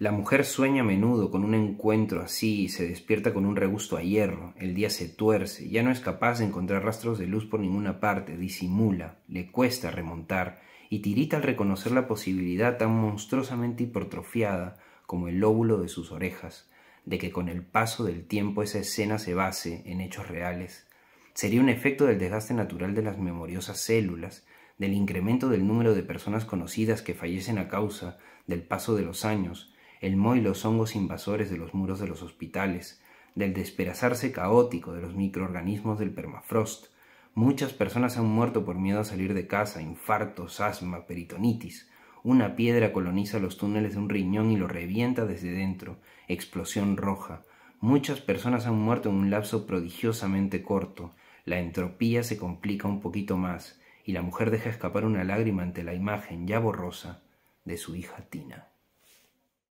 La mujer sueña a menudo con un encuentro así y se despierta con un regusto a hierro. El día se tuerce, ya no es capaz de encontrar rastros de luz por ninguna parte, disimula, le cuesta remontar y tirita al reconocer la posibilidad tan monstruosamente hipertrofiada como el lóbulo de sus orejas, de que con el paso del tiempo esa escena se base en hechos reales. Sería un efecto del desgaste natural de las memoriosas células, del incremento del número de personas conocidas que fallecen a causa del paso de los años, el moho y los hongos invasores de los muros de los hospitales, del despedazarse caótico de los microorganismos del permafrost. Muchas personas han muerto por miedo a salir de casa, infartos, asma, peritonitis. Una piedra coloniza los túneles de un riñón y lo revienta desde dentro, explosión roja. Muchas personas han muerto en un lapso prodigiosamente corto. La entropía se complica un poquito más y la mujer deja escapar una lágrima ante la imagen ya borrosa de su hija Tina.